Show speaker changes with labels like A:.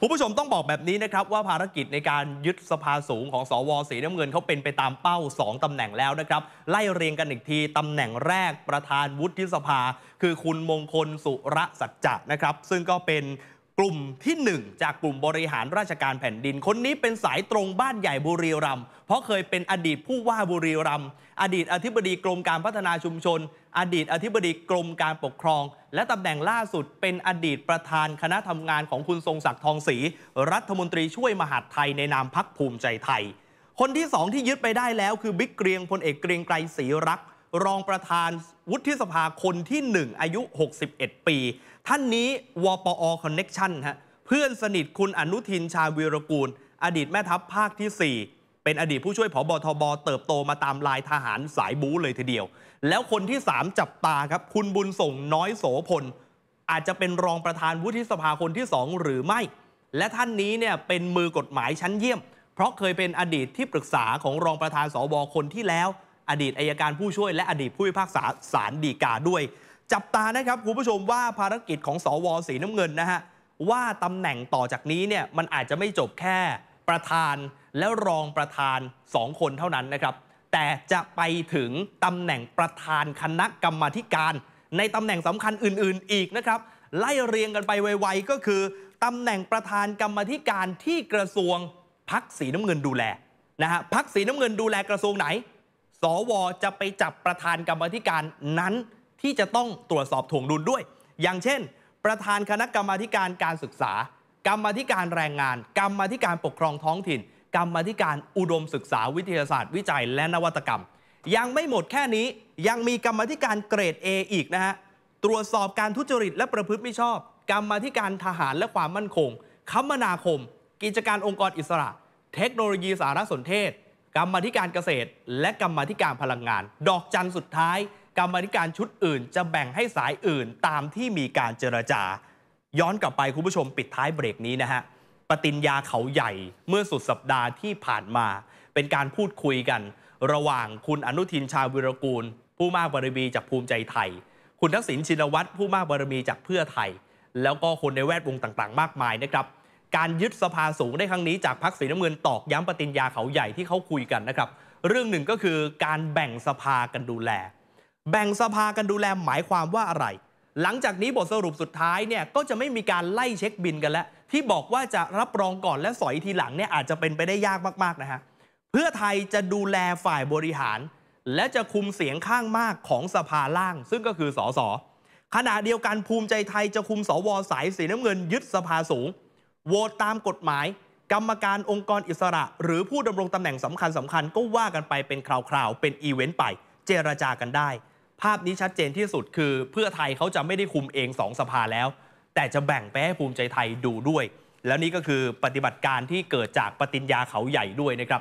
A: ผู้ชมต้องบอกแบบนี้นะครับ ว่าภารกิจในการยึดสภาสูงของ สวสีน้ำเงินเขาเป็นไปตามเป้า 2ตำแหน่งแล้วนะครับ ไล่เรียงกันอีกทีตำแหน่งแรกประธานวุฒิสภา คือคุณมงคลสุรสัจจะนะครับ ซึ่งก็เป็นกลุ่มที่ 1 จากกลุ่มบริหารราชการแผ่นดิน คนนี้เป็นสายตรงบ้านใหญ่บุรีรัมย์ เพราะเคยเป็นอดีตผู้ว่าบุรีรัมย์ อดีตอธิบดีกรมการพัฒนาชุมชน อดีตอธิบดีกรมการปกครอง และตำแหน่งล่าสุดเป็นอดีตประธานคณะทำงานของคุณทรงศักดิ์ทองศรีรัฐมนตรีช่วยมหาดไทยในนามพักภูมิใจไทย คนที่ 2 ที่ยึดไปได้แล้วคือบิ๊กเกรียงพลเอกเกรียงไกรศรีรักษ์รองประธานวุฒิสภาคนที่ 1 อายุ 61 ปี ท่านนี้วปอคอนเน็กชันฮะเพื่อนสนิทคุณอนุทินชาวีรกูล อดีตแม่ทัพภาคที่ 4 เป็นอดีตผู้ช่วยผบทบเติบโตมาตามลายทหารสายบู๊เลยทีเดียว แล้วคนที่ 3 จับตาครับคุณบุญส่งน้อยโสพล อาจจะเป็นรองประธานวุฒิสภาคนที่ 2 หรือไม่ และท่านนี้เนี่ยเป็นมือกฎหมายชั้นเยี่ยม เพราะเคยเป็นอดีตที่ปรึกษาของรองประธานสวคนที่แล้วอดีตอายการผู้ช่วยและอดีตผู้พิพากษาศาลฎีกาด้วย จับตานะครับ คุณผู้ชมว่าภารกิจของ สวสีน้ำเงินนะฮะ ว่าตำแหน่งต่อจากนี้เนี่ยมันอาจจะไม่จบแค่ประธานแล้วรองประธาน 2 คนเท่านั้นนะครับ แต่จะไปถึงตำแหน่งประธานคณะกรรมาการ ในตำแหน่งสำคัญอื่นๆอีกนะครับไล่เรียงกันไปไวๆก็คือ ตำแหน่งประธานกรรมธิการที่กระทรวงพักสีน้ำเงินดูแลนะฮะพักสีน้ำเงินดูแลกระทรวงไหนสวจะไปจับประธานกรรมธิการนั้นที่จะต้องตรวจสอบถ่วงดุลด้วย อย่างเช่น ประธานคณะกรรมิการการศึกษา กรรมธิการแรงงาน กรรมธิการปกครองท้องถิ่น กรรมธิการอุดมศึกษาวิทยาศาสตร์วิจัยและนวัตกรรม ยังไม่หมดแค่นี้ยังมีกรรมธิการเกรด A อีกนะฮะตรวจสอบการทุจริตและประพฤติมิชอบ กรรมธิการทหารและความมั่นคง คมนาคม กิจการองค์กรอิสระ เทคโนโลยีสารสนเทศกรรมธิการเกษตร และกรรมธิการพลังงาน ดอกจันสุดท้าย กรรมธิการชุดอื่น จะแบ่งให้สายอื่นตามที่มีการเจรจา ย้อนกลับไปคุณผู้ชมปิดท้ายเบรกนี้นะฮะปฏิญญาเขาใหญ่เมื่อสุดสัปดาห์ที่ผ่านมา เป็นการพูดคุยกัน ระหว่างคุณอนุทินชาวิรกูล ผู้มากบารมีจากภูมิใจไทย คุณทักษิณชินวัตรผู้มากบารมีจากเพื่อไทย แล้วก็คนในแวดวงต่างๆมากมายนะครับการยึดสภาสูงได้ครั้งนี้ จากพักสีน้ำเงินตอกย้ำปฏิญญาเขาใหญ่ที่เขาคุยกันนะครับ เรื่องหนึ่งก็คือการแบ่งสภากันดูแล แบ่งสภากันดูแลหมายความว่าอะไร หลังจากนี้บทสรุปสุดท้ายเนี่ยก็จะไม่มีการไล่เช็คบินกันแล้วที่บอกว่าจะรับรองก่อนและ สอยทีหลังเนี่ยอาจจะเป็นไปได้ยากมากๆนะฮะเพื่อไทยจะดูแลฝ่ายบริหาร และจะคุมเสียงข้างมากของสภาล่าง ซึ่งก็คือสสขณะเดียวกันภูมิใจไทยจะคุมสวสายสีน้ำเงิน ยึดสภาสูงโหวตตามกฎหมาย กรรมการองค์กรอิสระ หรือผู้ดำรงตำแหน่งสำคัญสำคัญก็ว่ากันไปเป็นคราวๆ เป็นอีเวนต์ไปเจรจากันได้ ภาพนี้ชัดเจนที่สุดคือ เพื่อไทยเขาจะไม่ได้คุมเองสองสภาแล้ว แต่จะแบ่งไปให้ภูมิใจไทยดูด้วย แล้วนี่ก็คือปฏิบัติการที่เกิดจากปฏิญญาเขาใหญ่ด้วยนะครับ